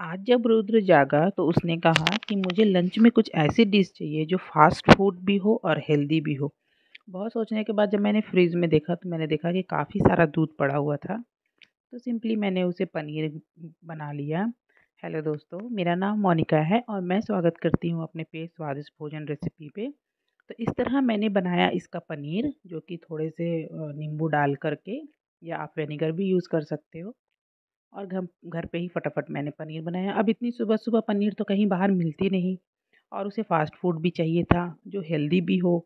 आज जब रुद्र जागा तो उसने कहा कि मुझे लंच में कुछ ऐसी डिश चाहिए जो फास्ट फूड भी हो और हेल्दी भी हो बहुत सोचने के बाद जब मैंने फ्रिज में देखा तो मैंने देखा कि काफ़ी सारा दूध पड़ा हुआ था तो सिंपली मैंने उसे पनीर बना लिया हेलो दोस्तों मेरा नाम मोनिका है और मैं स्वागत करती हूँ अपने पे स्वादिष्ट भोजन रेसिपी पे तो इस तरह मैंने बनाया इसका पनीर जो कि थोड़े से नींबू डाल करके या आप वेनेगर भी यूज़ कर सकते हो और घर घर पे ही फटाफट मैंने पनीर बनाया अब इतनी सुबह सुबह पनीर तो कहीं बाहर मिलती नहीं और उसे फ़ास्ट फूड भी चाहिए था जो हेल्दी भी हो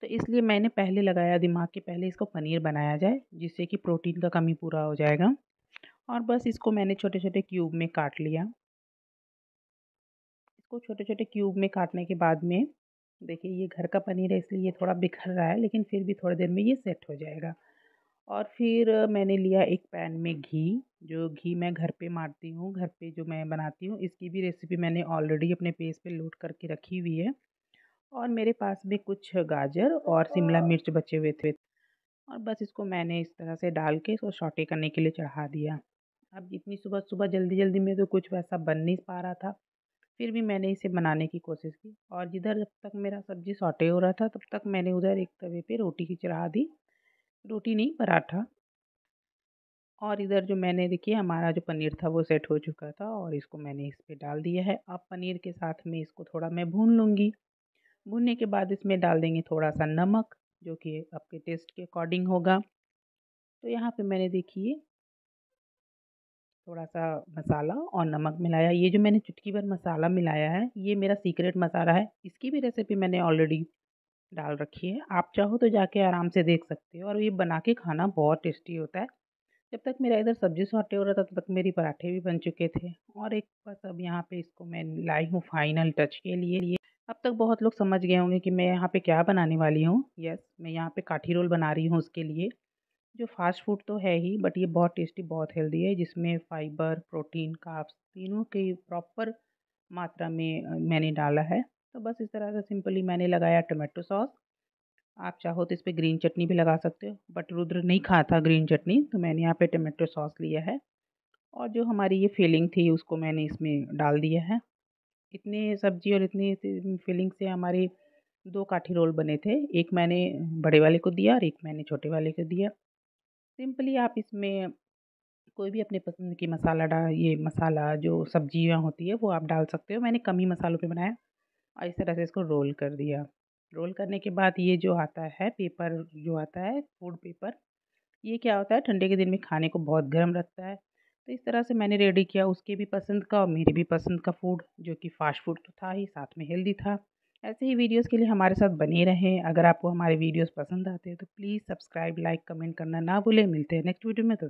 तो इसलिए मैंने पहले लगाया दिमाग के पहले इसको पनीर बनाया जाए जिससे कि प्रोटीन का कमी पूरा हो जाएगा और बस इसको मैंने छोटे छोटे क्यूब में काट लिया इसको छोटे छोटे क्यूब में काटने के बाद में देखिए ये घर का पनीर है इसलिए ये थोड़ा बिखर रहा है लेकिन फिर भी थोड़ी देर में ये सेट हो जाएगा और फिर मैंने लिया एक पैन में घी जो घी मैं घर पे मारती हूँ घर पे जो मैं बनाती हूँ इसकी भी रेसिपी मैंने ऑलरेडी अपने पेज पे लोड करके रखी हुई है और मेरे पास में कुछ गाजर और शिमला मिर्च बचे हुए थे और बस इसको मैंने इस तरह से डाल के इसको शॉटे करने के लिए चढ़ा दिया अब इतनी सुबह सुबह जल्दी जल्दी में तो कुछ वैसा बन नहीं पा रहा था फिर भी मैंने इसे बनाने की कोशिश की और जिधर जब तक मेरा सब्ज़ी सॉटे हो रहा था तब तक मैंने उधर एक तवे पे रोटी की चढ़ा दी रोटी नहीं पराठा और इधर जो मैंने देखिए हमारा जो पनीर था वो सेट हो चुका था और इसको मैंने इस पर डाल दिया है अब पनीर के साथ में इसको थोड़ा मैं भून लूँगी भूनने के बाद इसमें डाल देंगे थोड़ा सा नमक जो कि आपके टेस्ट के अकॉर्डिंग होगा तो यहाँ पे मैंने देखिए थोड़ा सा मसाला और नमक मिलाया ये जो मैंने चुटकी भर मसाला मिलाया है ये मेरा सीक्रेट मसाला है इसकी भी रेसिपी मैंने ऑलरेडी डाल रखी है आप चाहो तो जाके आराम से देख सकते हो और ये बना के खाना बहुत टेस्टी होता है जब तक मेरा इधर सब्जी सॉटे हो रहा था तब तक मेरी पराठे भी बन चुके थे और एक बस अब यहाँ पे इसको मैं लाई हूँ फाइनल टच के लिए ये अब तक बहुत लोग समझ गए होंगे कि मैं यहाँ पे क्या बनाने वाली हूँ यस मैं यहाँ पे काठी रोल बना रही हूँ उसके लिए जो फास्ट फूड तो है ही बट ये बहुत टेस्टी बहुत हेल्दी है जिसमें फाइबर प्रोटीन काप्स तीनों के प्रॉपर मात्रा में मैंने डाला है तो बस इस तरह से सिंपली मैंने लगाया टोमेटो सॉस आप चाहो तो इस पर ग्रीन चटनी भी लगा सकते हो बट रुद्र नहीं खाता ग्रीन चटनी तो मैंने यहाँ पे टमाटो सॉस लिया है और जो हमारी ये फीलिंग थी उसको मैंने इसमें डाल दिया है इतने सब्जी और इतनी फीलिंग से हमारे दो काठी रोल बने थे एक मैंने बड़े वाले को दिया और एक मैंने छोटे वाले को दिया सिंपली आप इसमें कोई भी अपने पसंद की मसाला डाल ये मसाला जो सब्जियाँ होती है वो आप डाल सकते हो मैंने कम ही मसालों पर बनाया और इस तरह से इसको रोल कर दिया रोल करने के बाद ये जो आता है पेपर जो आता है फूड पेपर ये क्या होता है ठंडे के दिन में खाने को बहुत गर्म रखता है तो इस तरह से मैंने रेडी किया उसके भी पसंद का और मेरे भी पसंद का फूड जो कि फ़ास्ट फूड तो था ही साथ में हेल्दी था ऐसे ही वीडियोस के लिए हमारे साथ बने रहें अगर आपको हमारे वीडियोस पसंद आते हैं तो प्लीज़ सब्सक्राइब लाइक कमेंट करना ना भूलें मिलते हैं नेक्स्ट वीडियो में तो